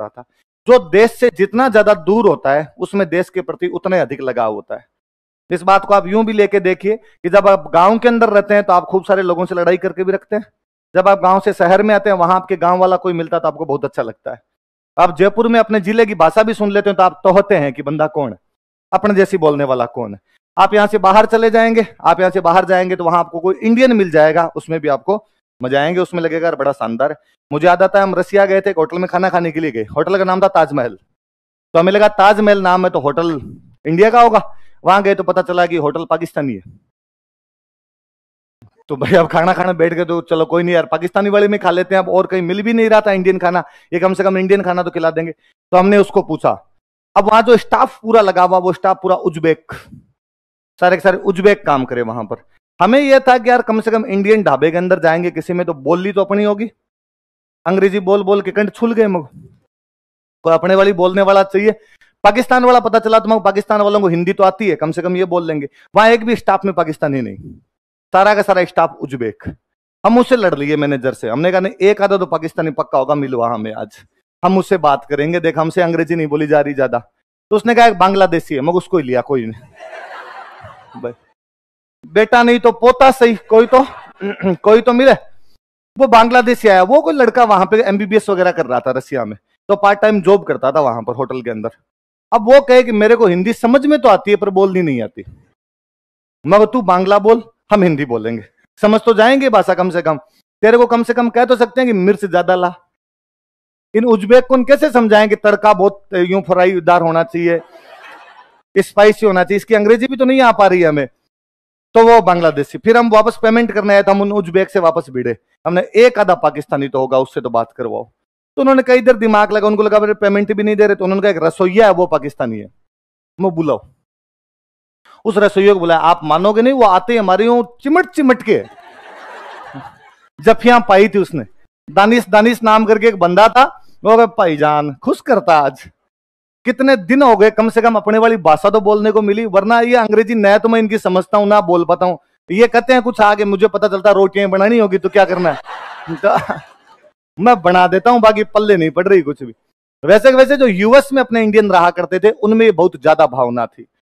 करता था जो देश से जितना ज्यादा दूर होता है उसमें देश के प्रति उतने अधिक लगाव होता है इस बात को आप यूं भी लेके देखिए कि जब आप गांव के अंदर रहते हैं तो आप खूब सारे लोगों से लड़ाई करके भी रखते हैं जब आप गांव से शहर में आते हैं वहां आपके गांव वाला कोई मिलता है तो आपको बहुत अच्छा लगता है आप जयपुर में अपने जिले की भाषा भी सुन लेते हैं तो आप तोहते हैं कि बंदा कौन है अपने जैसी बोलने वाला कौन है आप यहाँ से बाहर चले जाएंगे आप यहाँ से बाहर जाएंगे तो वहां आपको कोई इंडियन मिल जाएगा उसमें भी आपको मजा आएंगे उसमें लगेगा बड़ा शानदार मुझे याद आता है हम रसिया गए थे एक होटल में खाना खाने के लिए गए होटल का नाम था ताजमहल तो हमें लगा ताजमहल नाम है तो होटल इंडिया का होगा वहां गए तो पता चला कि होटल पाकिस्तानी है तो भाई अब खाना खाना बैठ गए तो चलो कोई नहीं यार पाकिस्तानी वाले में खा लेते हैं अब और कहीं मिल भी नहीं रहा था इंडियन खाना ये कम से कम इंडियन खाना तो खिला देंगे तो हमने उसको पूछा अब वहां जो स्टाफ पूरा लगा हुआ वो स्टाफ पूरा उज्बेक सारे के सारे उज्बेक काम करे वहां पर हमें यह था कि यार कम से कम इंडियन ढाबे के अंदर जाएंगे किसी में तो बोली तो अपनी होगी अंग्रेजी बोल बोल के कंठ छुल गए कोई अपने वाली बोलने वाला चाहिए पाकिस्तान वाला पता चला तो पाकिस्तान वालों को हिंदी तो आती है कम से कम ये बोल लेंगे वहां एक भी स्टाफ में पाकिस्तानी नहीं सारा का सारा स्टाफ उजबेक हम उससे लड़ लिए मैनेजर से हमने कहा नहीं एक आधा तो पाकिस्तानी पक्का होगा मिलवा हमें आज हम उससे बात करेंगे देख हमसे अंग्रेजी नहीं बोली जा रही ज्यादा तो उसने कहा बांग्लादेशी है मग उसको ही लिया कोई नहीं भाई बेटा नहीं तो पोता सही कोई तो कोई तो मिले वो बांग्लादेश आया वो कोई लड़का वहां पे एमबीबीएस वगैरह कर रहा था रसिया में तो पार्ट टाइम जॉब करता था वहां पर होटल के अंदर अब वो कहे कि मेरे को हिंदी समझ में तो आती है पर बोलनी नहीं आती मगर तू बांग्ला बोल हम हिंदी बोलेंगे समझ तो जाएंगे भाषा कम से कम तेरे को कम से कम कह तो सकते हैं कि मिर्च ज्यादा ला इन उज्बेक को कैसे समझाएंगे तड़का बहुत यूं फ्राईदार होना चाहिए स्पाइसी होना चाहिए इसकी अंग्रेजी भी तो नहीं आ पा रही है हमें तो वो बांग्लादेशी फिर हम वापस पेमेंट करने आए तो हम उन उज्बेक से वापस भिड़े हमने एक आधा पाकिस्तानी तो होगा उससे तो बात करवाओ तो उन्होंने कई इधर दिमाग लगा उनको लगा मेरे पेमेंट भी नहीं दे रहे तो उन्होंने कहा एक रसोईया है वो पाकिस्तानी है वो बुलाओ उस रसोईये को बुलाया आप मानोगे नहीं वो आते ही हमारे यूं चिमट चिमट के जफिया पाई थी उसने दानिश दानिश नाम करके एक बंदा था वो भाई जान खुश करता आज कितने दिन हो गए कम से कम अपने वाली भाषा तो बोलने को मिली वरना ये अंग्रेजी न तो मैं इनकी समझता हूँ ना बोल पाता हूँ ये कहते हैं कुछ आगे मुझे पता चलता रोटियां बनानी होगी तो क्या करना है तो मैं बना देता हूँ बाकी पल्ले नहीं पड़ रही कुछ भी वैसे वैसे जो यूएस में अपने इंडियन रहा करते थे उनमें बहुत ज्यादा भावना थी